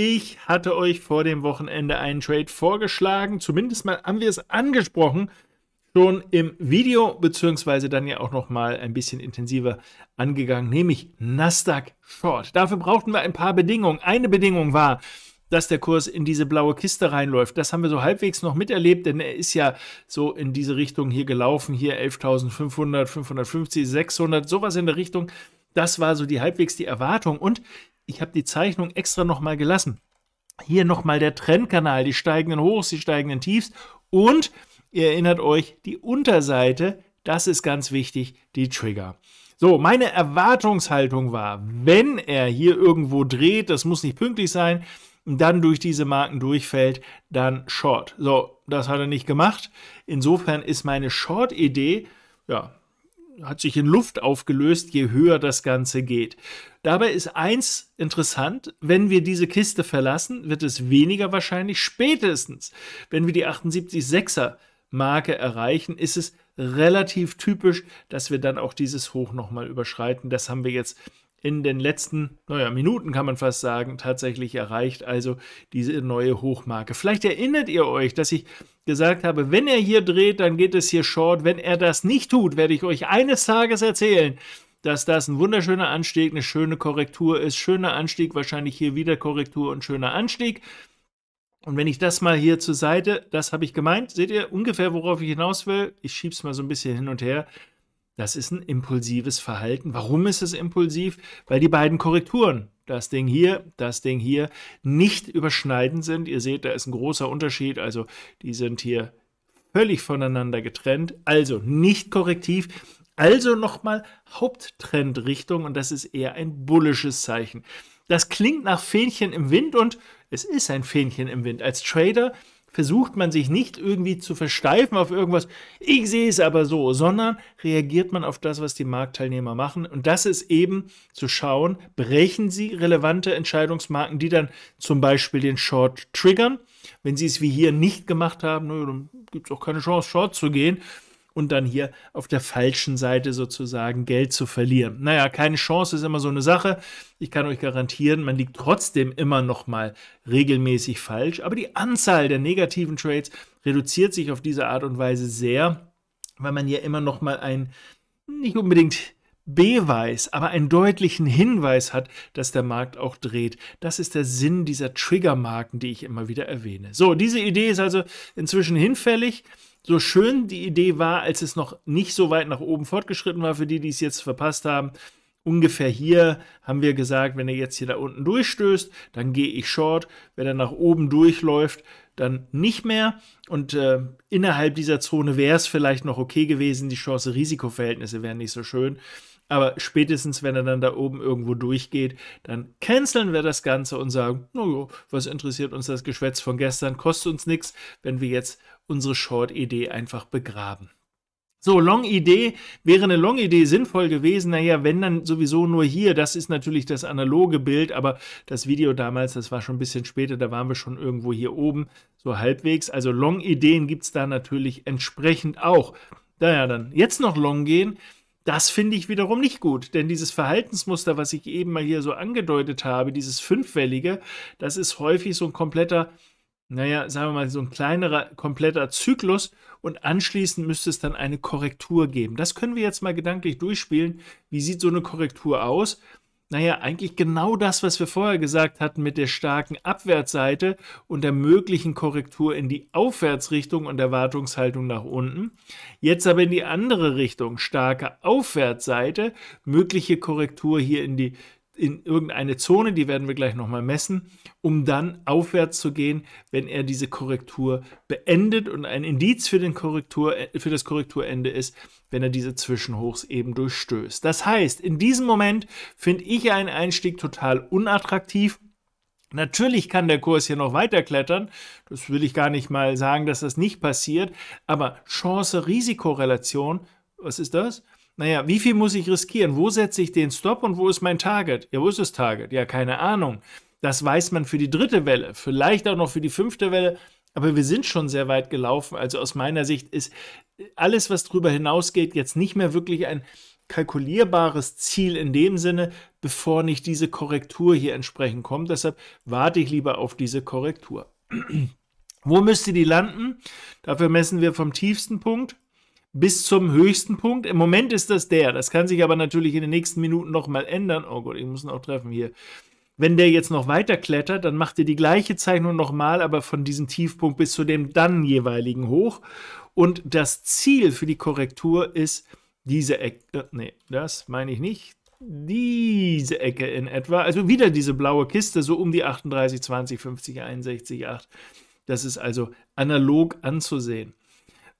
Ich hatte euch vor dem Wochenende einen Trade vorgeschlagen. Zumindest mal haben wir es angesprochen. Schon im Video, beziehungsweise dann ja auch nochmal ein bisschen intensiver angegangen, nämlich Nasdaq Short. Dafür brauchten wir ein paar Bedingungen. Eine Bedingung war, dass der Kurs in diese blaue Kiste reinläuft. Das haben wir so halbwegs noch miterlebt, denn er ist ja so in diese Richtung hier gelaufen, hier 11.500, 550, 600, sowas in der Richtung. Das war so die halbwegs die Erwartung und ich habe die Zeichnung extra nochmal gelassen. Hier nochmal der Trendkanal, die steigenden Hochs, die steigenden Tiefs und ihr erinnert euch, die Unterseite, das ist ganz wichtig, die Trigger. So, meine Erwartungshaltung war, wenn er hier irgendwo dreht, das muss nicht pünktlich sein, dann durch diese Marken durchfällt, dann Short. So, das hat er nicht gemacht. Insofern ist meine Short-Idee, ja, hat sich in Luft aufgelöst, je höher das Ganze geht. Dabei ist eins interessant, wenn wir diese Kiste verlassen, wird es weniger wahrscheinlich spätestens, wenn wir die 78,6er Marke erreichen, ist es relativ typisch, dass wir dann auch dieses Hoch nochmal überschreiten. Das haben wir jetzt in den letzten naja, Minuten, kann man fast sagen, tatsächlich erreicht. Also diese neue Hochmarke. Vielleicht erinnert ihr euch, dass ich gesagt habe, wenn er hier dreht, dann geht es hier short. Wenn er das nicht tut, werde ich euch eines Tages erzählen, dass das ein wunderschöner Anstieg, eine schöne Korrektur ist. Schöner Anstieg, wahrscheinlich hier wieder Korrektur und schöner Anstieg. Und wenn ich das mal hier zur Seite, das habe ich gemeint, seht ihr ungefähr, worauf ich hinaus will? Ich schiebe es mal so ein bisschen hin und her. Das ist ein impulsives Verhalten. Warum ist es impulsiv? Weil die beiden Korrekturen, das Ding hier, das Ding hier, nicht überschneidend sind. Ihr seht, da ist ein großer Unterschied. Also die sind hier völlig voneinander getrennt, also nicht korrektiv. Also nochmal Haupttrendrichtung und das ist eher ein bullisches Zeichen. Das klingt nach Fähnchen im Wind und es ist ein Fähnchen im Wind. Als Trader versucht man sich nicht irgendwie zu versteifen auf irgendwas, ich sehe es aber so, sondern reagiert man auf das, was die Marktteilnehmer machen. Und das ist eben zu schauen, brechen sie relevante Entscheidungsmarken, die dann zum Beispiel den Short triggern. Wenn sie es wie hier nicht gemacht haben, dann gibt es auch keine Chance, Short zu gehen und dann hier auf der falschen Seite sozusagen Geld zu verlieren. Naja, keine Chance ist immer so eine Sache. Ich kann euch garantieren, man liegt trotzdem immer noch mal regelmäßig falsch, aber die Anzahl der negativen Trades reduziert sich auf diese Art und Weise sehr, weil man ja immer noch mal ein nicht unbedingt Beweis, aber einen deutlichen Hinweis hat, dass der Markt auch dreht. Das ist der Sinn dieser Triggermarken, die ich immer wieder erwähne. So, diese Idee ist also inzwischen hinfällig so schön die Idee war, als es noch nicht so weit nach oben fortgeschritten war, für die, die es jetzt verpasst haben, ungefähr hier haben wir gesagt, wenn er jetzt hier da unten durchstößt, dann gehe ich short. Wenn er nach oben durchläuft, dann nicht mehr. Und äh, innerhalb dieser Zone wäre es vielleicht noch okay gewesen. Die chance risikoverhältnisse wären nicht so schön. Aber spätestens, wenn er dann da oben irgendwo durchgeht, dann canceln wir das Ganze und sagen, naja, was interessiert uns das Geschwätz von gestern, kostet uns nichts, wenn wir jetzt unsere Short-Idee einfach begraben. So, Long-Idee, wäre eine Long-Idee sinnvoll gewesen? Naja, wenn dann sowieso nur hier, das ist natürlich das analoge Bild, aber das Video damals, das war schon ein bisschen später, da waren wir schon irgendwo hier oben, so halbwegs. Also Long-Ideen gibt es da natürlich entsprechend auch. Naja, dann jetzt noch Long gehen, das finde ich wiederum nicht gut, denn dieses Verhaltensmuster, was ich eben mal hier so angedeutet habe, dieses fünfwellige, das ist häufig so ein kompletter naja, sagen wir mal, so ein kleinerer, kompletter Zyklus und anschließend müsste es dann eine Korrektur geben. Das können wir jetzt mal gedanklich durchspielen. Wie sieht so eine Korrektur aus? Naja, eigentlich genau das, was wir vorher gesagt hatten mit der starken Abwärtsseite und der möglichen Korrektur in die Aufwärtsrichtung und Erwartungshaltung nach unten. Jetzt aber in die andere Richtung, starke Aufwärtsseite, mögliche Korrektur hier in die in irgendeine Zone, die werden wir gleich nochmal messen, um dann aufwärts zu gehen, wenn er diese Korrektur beendet. Und ein Indiz für, den Korrektur, für das Korrekturende ist, wenn er diese Zwischenhochs eben durchstößt. Das heißt, in diesem Moment finde ich einen Einstieg total unattraktiv. Natürlich kann der Kurs hier noch weiter klettern. Das will ich gar nicht mal sagen, dass das nicht passiert. Aber Chance-Risikorelation, was ist das? naja, wie viel muss ich riskieren? Wo setze ich den Stop und wo ist mein Target? Ja, wo ist das Target? Ja, keine Ahnung. Das weiß man für die dritte Welle, vielleicht auch noch für die fünfte Welle, aber wir sind schon sehr weit gelaufen. Also aus meiner Sicht ist alles, was darüber hinausgeht, jetzt nicht mehr wirklich ein kalkulierbares Ziel in dem Sinne, bevor nicht diese Korrektur hier entsprechend kommt. Deshalb warte ich lieber auf diese Korrektur. Wo müsste die landen? Dafür messen wir vom tiefsten Punkt bis zum höchsten Punkt. Im Moment ist das der. Das kann sich aber natürlich in den nächsten Minuten nochmal ändern. Oh Gott, ich muss ihn auch treffen hier. Wenn der jetzt noch weiter klettert, dann macht ihr die gleiche Zeichnung nochmal, aber von diesem Tiefpunkt bis zu dem dann jeweiligen hoch. Und das Ziel für die Korrektur ist diese Ecke. Äh, nee, das meine ich nicht. Diese Ecke in etwa. Also wieder diese blaue Kiste, so um die 38, 20, 50, 61, 8. Das ist also analog anzusehen.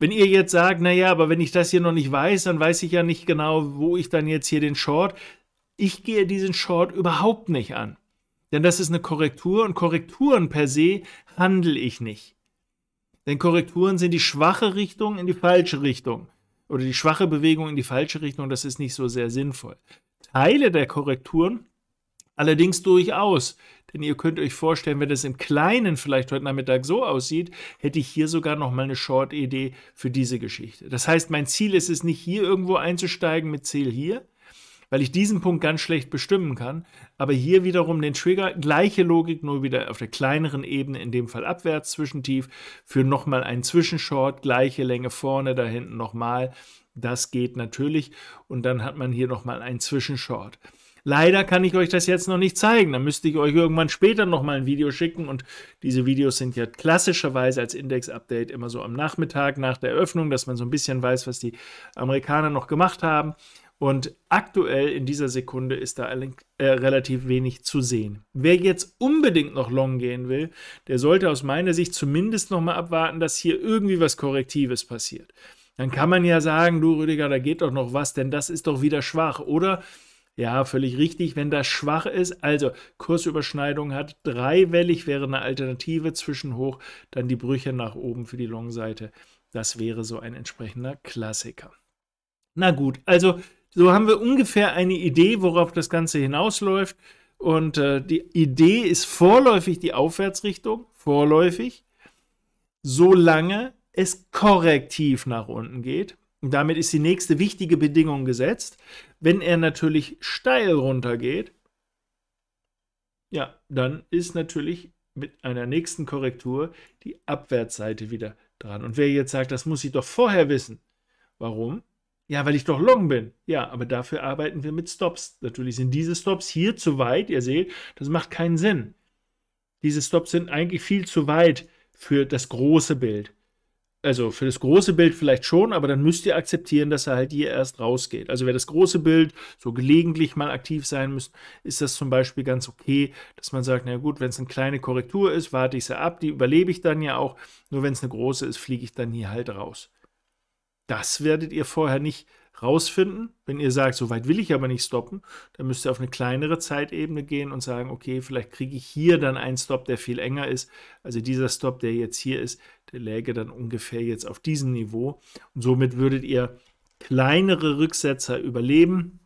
Wenn ihr jetzt sagt, naja, aber wenn ich das hier noch nicht weiß, dann weiß ich ja nicht genau, wo ich dann jetzt hier den Short. Ich gehe diesen Short überhaupt nicht an. Denn das ist eine Korrektur und Korrekturen per se handle ich nicht. Denn Korrekturen sind die schwache Richtung in die falsche Richtung. Oder die schwache Bewegung in die falsche Richtung, das ist nicht so sehr sinnvoll. Teile der Korrekturen allerdings durchaus denn ihr könnt euch vorstellen, wenn das im Kleinen vielleicht heute Nachmittag so aussieht, hätte ich hier sogar noch mal eine Short-Idee für diese Geschichte. Das heißt, mein Ziel ist es nicht hier irgendwo einzusteigen mit Ziel hier, weil ich diesen Punkt ganz schlecht bestimmen kann, aber hier wiederum den Trigger, gleiche Logik, nur wieder auf der kleineren Ebene, in dem Fall abwärts, zwischentief, für nochmal einen Zwischenshort, gleiche Länge vorne, da hinten nochmal. Das geht natürlich und dann hat man hier nochmal einen Zwischenshort. Leider kann ich euch das jetzt noch nicht zeigen. Dann müsste ich euch irgendwann später nochmal ein Video schicken. Und diese Videos sind ja klassischerweise als Index-Update immer so am Nachmittag nach der Eröffnung, dass man so ein bisschen weiß, was die Amerikaner noch gemacht haben. Und aktuell in dieser Sekunde ist da äh, relativ wenig zu sehen. Wer jetzt unbedingt noch long gehen will, der sollte aus meiner Sicht zumindest nochmal abwarten, dass hier irgendwie was Korrektives passiert. Dann kann man ja sagen, du Rüdiger, da geht doch noch was, denn das ist doch wieder schwach. Oder ja, völlig richtig, wenn das schwach ist. Also Kursüberschneidung hat dreiwellig wäre eine Alternative zwischen hoch, dann die Brüche nach oben für die Long-Seite. Das wäre so ein entsprechender Klassiker. Na gut, also so haben wir ungefähr eine Idee, worauf das Ganze hinausläuft. Und äh, die Idee ist vorläufig die Aufwärtsrichtung, vorläufig, solange es korrektiv nach unten geht damit ist die nächste wichtige Bedingung gesetzt. Wenn er natürlich steil runtergeht, ja, dann ist natürlich mit einer nächsten Korrektur die Abwärtsseite wieder dran. Und wer jetzt sagt, das muss ich doch vorher wissen. Warum? Ja, weil ich doch long bin. Ja, aber dafür arbeiten wir mit Stops. Natürlich sind diese Stops hier zu weit. Ihr seht, das macht keinen Sinn. Diese Stops sind eigentlich viel zu weit für das große Bild also für das große Bild vielleicht schon, aber dann müsst ihr akzeptieren, dass er halt hier erst rausgeht. Also wäre das große Bild so gelegentlich mal aktiv sein müssen, ist das zum Beispiel ganz okay, dass man sagt, na gut, wenn es eine kleine Korrektur ist, warte ich sie ab, die überlebe ich dann ja auch. Nur wenn es eine große ist, fliege ich dann hier halt raus. Das werdet ihr vorher nicht rausfinden. Wenn ihr sagt, so weit will ich aber nicht stoppen, dann müsst ihr auf eine kleinere Zeitebene gehen und sagen, okay, vielleicht kriege ich hier dann einen Stop, der viel enger ist. Also dieser Stop, der jetzt hier ist, der läge dann ungefähr jetzt auf diesem Niveau. Und somit würdet ihr kleinere Rücksetzer überleben.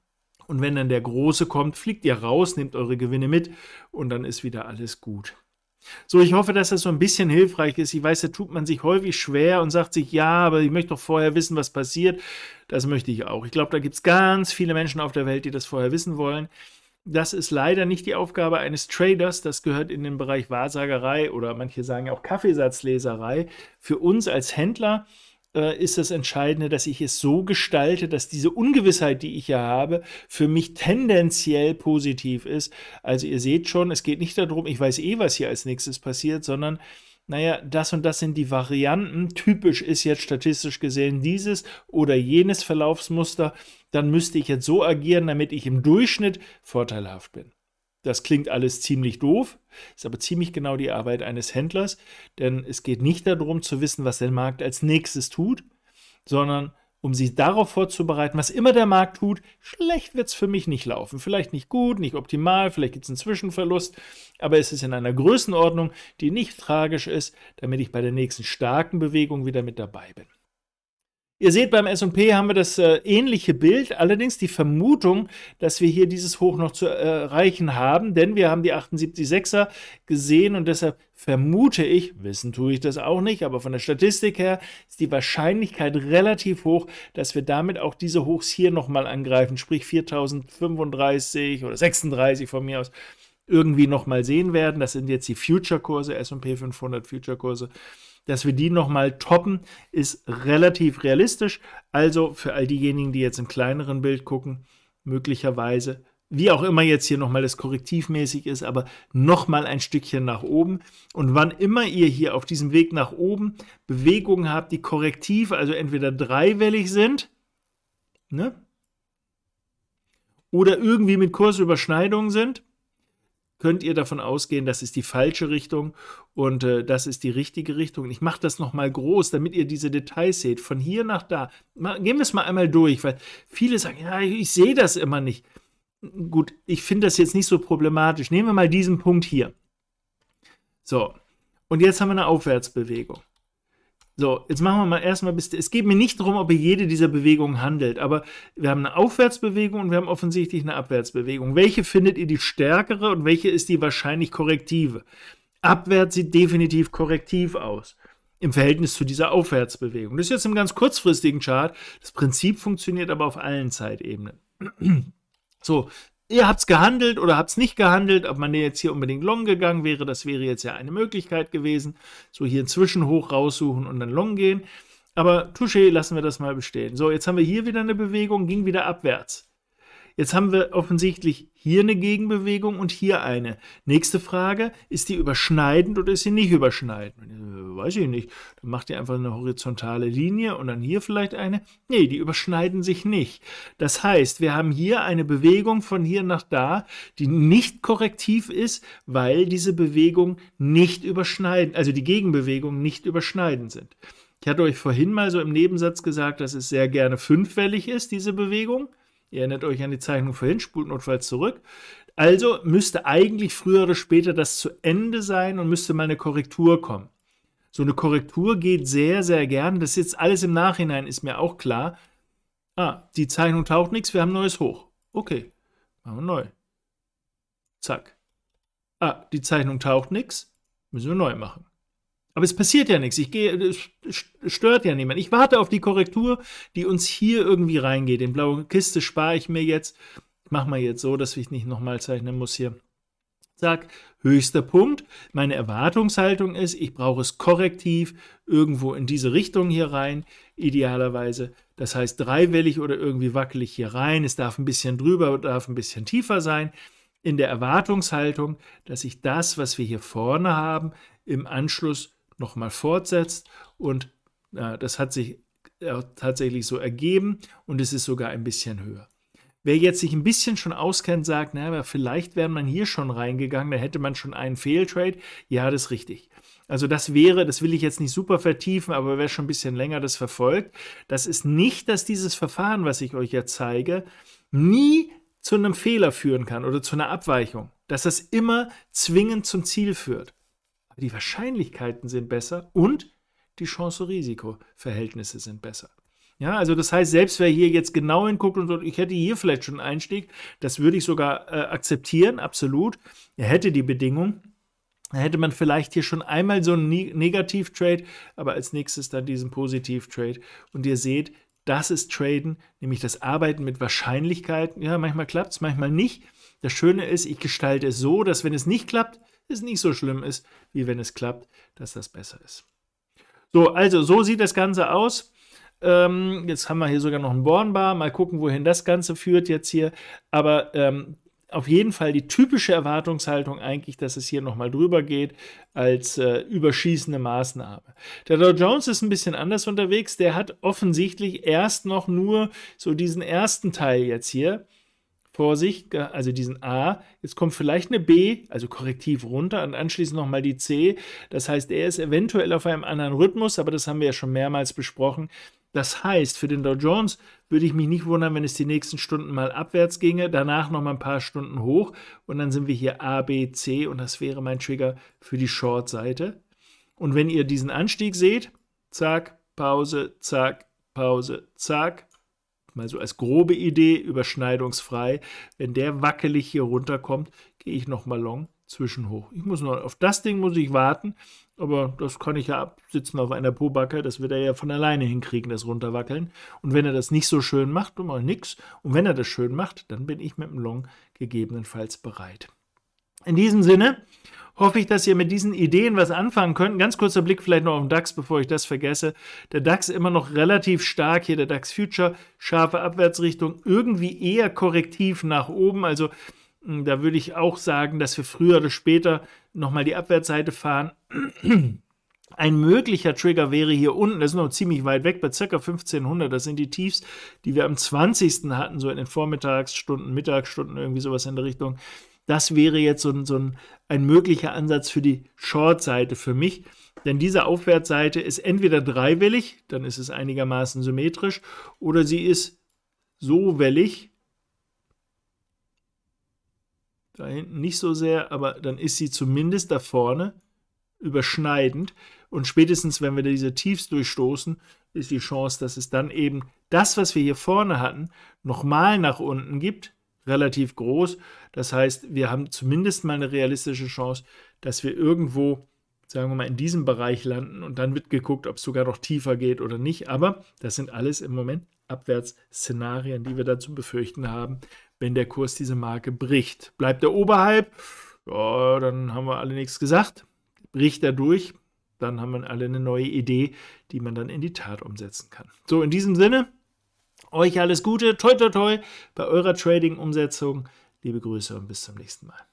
Und wenn dann der große kommt, fliegt ihr raus, nehmt eure Gewinne mit und dann ist wieder alles gut. So, ich hoffe, dass das so ein bisschen hilfreich ist. Ich weiß, da tut man sich häufig schwer und sagt sich, ja, aber ich möchte doch vorher wissen, was passiert. Das möchte ich auch. Ich glaube, da gibt es ganz viele Menschen auf der Welt, die das vorher wissen wollen. Das ist leider nicht die Aufgabe eines Traders. Das gehört in den Bereich Wahrsagerei oder manche sagen auch Kaffeesatzleserei. Für uns als Händler äh, ist das Entscheidende, dass ich es so gestalte, dass diese Ungewissheit, die ich ja habe, für mich tendenziell positiv ist. Also ihr seht schon, es geht nicht darum, ich weiß eh, was hier als nächstes passiert, sondern naja, das und das sind die Varianten. Typisch ist jetzt statistisch gesehen dieses oder jenes Verlaufsmuster. Dann müsste ich jetzt so agieren, damit ich im Durchschnitt vorteilhaft bin. Das klingt alles ziemlich doof, ist aber ziemlich genau die Arbeit eines Händlers, denn es geht nicht darum zu wissen, was der Markt als nächstes tut, sondern um sie darauf vorzubereiten, was immer der Markt tut, schlecht wird es für mich nicht laufen. Vielleicht nicht gut, nicht optimal, vielleicht gibt es einen Zwischenverlust, aber es ist in einer Größenordnung, die nicht tragisch ist, damit ich bei der nächsten starken Bewegung wieder mit dabei bin. Ihr seht, beim S&P haben wir das äh, ähnliche Bild, allerdings die Vermutung, dass wir hier dieses Hoch noch zu äh, erreichen haben, denn wir haben die 78,6er gesehen und deshalb vermute ich, wissen tue ich das auch nicht, aber von der Statistik her ist die Wahrscheinlichkeit relativ hoch, dass wir damit auch diese Hochs hier nochmal angreifen, sprich 4035 oder 36 von mir aus irgendwie nochmal sehen werden. Das sind jetzt die Future-Kurse, S&P 500 Future-Kurse dass wir die nochmal toppen, ist relativ realistisch. Also für all diejenigen, die jetzt im kleineren Bild gucken, möglicherweise, wie auch immer jetzt hier nochmal das korrektivmäßig ist, aber nochmal ein Stückchen nach oben. Und wann immer ihr hier auf diesem Weg nach oben Bewegungen habt, die korrektiv, also entweder dreiwellig sind, ne? Oder irgendwie mit Kursüberschneidungen sind, könnt ihr davon ausgehen, das ist die falsche Richtung und äh, das ist die richtige Richtung. Ich mache das nochmal groß, damit ihr diese Details seht, von hier nach da. Mal, gehen wir es mal einmal durch, weil viele sagen, ja, ich sehe das immer nicht. Gut, ich finde das jetzt nicht so problematisch. Nehmen wir mal diesen Punkt hier. So, und jetzt haben wir eine Aufwärtsbewegung. So, jetzt machen wir mal erstmal bis. Es geht mir nicht darum, ob ihr jede dieser Bewegungen handelt, aber wir haben eine Aufwärtsbewegung und wir haben offensichtlich eine Abwärtsbewegung. Welche findet ihr die stärkere und welche ist die wahrscheinlich korrektive? Abwärts sieht definitiv korrektiv aus im Verhältnis zu dieser Aufwärtsbewegung. Das ist jetzt im ganz kurzfristigen Chart. Das Prinzip funktioniert aber auf allen Zeitebenen. So, ihr habt es gehandelt oder habt es nicht gehandelt, ob man jetzt hier unbedingt long gegangen wäre, das wäre jetzt ja eine Möglichkeit gewesen. So hier inzwischen hoch raussuchen und dann long gehen. Aber Touché lassen wir das mal bestehen. So, jetzt haben wir hier wieder eine Bewegung, ging wieder abwärts. Jetzt haben wir offensichtlich hier eine Gegenbewegung und hier eine. Nächste Frage, ist die überschneidend oder ist sie nicht überschneidend? Äh, weiß ich nicht. Dann macht ihr einfach eine horizontale Linie und dann hier vielleicht eine. Nee, die überschneiden sich nicht. Das heißt, wir haben hier eine Bewegung von hier nach da, die nicht korrektiv ist, weil diese Bewegung nicht überschneiden, also die Gegenbewegungen nicht überschneidend sind. Ich hatte euch vorhin mal so im Nebensatz gesagt, dass es sehr gerne fünffällig ist, diese Bewegung. Ihr erinnert euch an die Zeichnung vorhin, spult notfalls zurück. Also müsste eigentlich früher oder später das zu Ende sein und müsste mal eine Korrektur kommen. So eine Korrektur geht sehr, sehr gern. Das ist jetzt alles im Nachhinein, ist mir auch klar. Ah, die Zeichnung taucht nichts, wir haben neues Hoch. Okay, machen wir neu. Zack. Ah, die Zeichnung taucht nichts, müssen wir neu machen. Aber es passiert ja nichts. Ich gehe, stört ja niemand. Ich warte auf die Korrektur, die uns hier irgendwie reingeht. Den blauen Kiste spare ich mir jetzt. Ich mache mal jetzt so, dass ich nicht nochmal zeichnen muss hier. Zack, höchster Punkt. Meine Erwartungshaltung ist, ich brauche es korrektiv irgendwo in diese Richtung hier rein, idealerweise. Das heißt dreiwellig oder irgendwie wackelig hier rein. Es darf ein bisschen drüber, darf ein bisschen tiefer sein. In der Erwartungshaltung, dass ich das, was wir hier vorne haben, im Anschluss nochmal fortsetzt. Und äh, das hat sich äh, tatsächlich so ergeben und es ist sogar ein bisschen höher. Wer jetzt sich ein bisschen schon auskennt, sagt, naja, vielleicht wäre man hier schon reingegangen, da hätte man schon einen Fehltrade. Ja, das ist richtig. Also das wäre, das will ich jetzt nicht super vertiefen, aber wer schon ein bisschen länger das verfolgt, das ist nicht, dass dieses Verfahren, was ich euch ja zeige, nie zu einem Fehler führen kann oder zu einer Abweichung, dass das immer zwingend zum Ziel führt aber die Wahrscheinlichkeiten sind besser und die Chance-Risiko-Verhältnisse sind besser. Ja, also das heißt, selbst wer hier jetzt genau hinguckt und sagt, ich hätte hier vielleicht schon einen Einstieg, das würde ich sogar äh, akzeptieren, absolut. Er hätte die Bedingung, dann hätte man vielleicht hier schon einmal so einen Negativ-Trade, aber als nächstes dann diesen Positiv-Trade. Und ihr seht, das ist Traden, nämlich das Arbeiten mit Wahrscheinlichkeiten. Ja, manchmal klappt es, manchmal nicht. Das Schöne ist, ich gestalte es so, dass wenn es nicht klappt, es nicht so schlimm ist, wie wenn es klappt, dass das besser ist. So, also so sieht das Ganze aus. Ähm, jetzt haben wir hier sogar noch ein Bornbar. Mal gucken, wohin das Ganze führt jetzt hier. Aber ähm, auf jeden Fall die typische Erwartungshaltung eigentlich, dass es hier nochmal drüber geht als äh, überschießende Maßnahme. Der Dow Jones ist ein bisschen anders unterwegs. Der hat offensichtlich erst noch nur so diesen ersten Teil jetzt hier Vorsicht, also diesen A, jetzt kommt vielleicht eine B, also korrektiv runter und anschließend nochmal die C. Das heißt, er ist eventuell auf einem anderen Rhythmus, aber das haben wir ja schon mehrmals besprochen. Das heißt, für den Dow Jones würde ich mich nicht wundern, wenn es die nächsten Stunden mal abwärts ginge, danach noch mal ein paar Stunden hoch und dann sind wir hier A, B, C und das wäre mein Trigger für die Short-Seite. Und wenn ihr diesen Anstieg seht, zack, Pause, zack, Pause, zack, mal so als grobe Idee, überschneidungsfrei. Wenn der wackelig hier runterkommt, gehe ich nochmal long zwischenhoch. Ich muss noch, auf das Ding muss ich warten, aber das kann ich ja absitzen auf einer Pobacke, das wird er ja von alleine hinkriegen, das runterwackeln. Und wenn er das nicht so schön macht, dann mache ich nichts. Und wenn er das schön macht, dann bin ich mit dem Long gegebenenfalls bereit. In diesem Sinne hoffe ich, dass ihr mit diesen Ideen was anfangen könnt. ganz kurzer Blick vielleicht noch auf den DAX, bevor ich das vergesse. Der DAX immer noch relativ stark hier, der DAX Future, scharfe Abwärtsrichtung, irgendwie eher korrektiv nach oben. Also hm, da würde ich auch sagen, dass wir früher oder später nochmal die Abwärtsseite fahren. Ein möglicher Trigger wäre hier unten, das ist noch ziemlich weit weg, bei ca. 1500, das sind die Tiefs, die wir am 20. hatten, so in den Vormittagsstunden, Mittagsstunden, irgendwie sowas in der Richtung. Das wäre jetzt so, ein, so ein, ein möglicher Ansatz für die Short-Seite für mich. Denn diese Aufwärtsseite ist entweder dreiwellig, dann ist es einigermaßen symmetrisch, oder sie ist so wellig, da hinten nicht so sehr, aber dann ist sie zumindest da vorne überschneidend. Und spätestens, wenn wir diese Tiefs durchstoßen, ist die Chance, dass es dann eben das, was wir hier vorne hatten, nochmal nach unten gibt, relativ groß. Das heißt, wir haben zumindest mal eine realistische Chance, dass wir irgendwo, sagen wir mal, in diesem Bereich landen und dann wird geguckt, ob es sogar noch tiefer geht oder nicht. Aber das sind alles im Moment Abwärtsszenarien, die wir dazu befürchten haben, wenn der Kurs diese Marke bricht. Bleibt er oberhalb, ja, dann haben wir alle nichts gesagt. Bricht er durch, dann haben wir alle eine neue Idee, die man dann in die Tat umsetzen kann. So, in diesem Sinne, euch alles Gute, toi toi toi bei eurer Trading-Umsetzung. Liebe Grüße und bis zum nächsten Mal.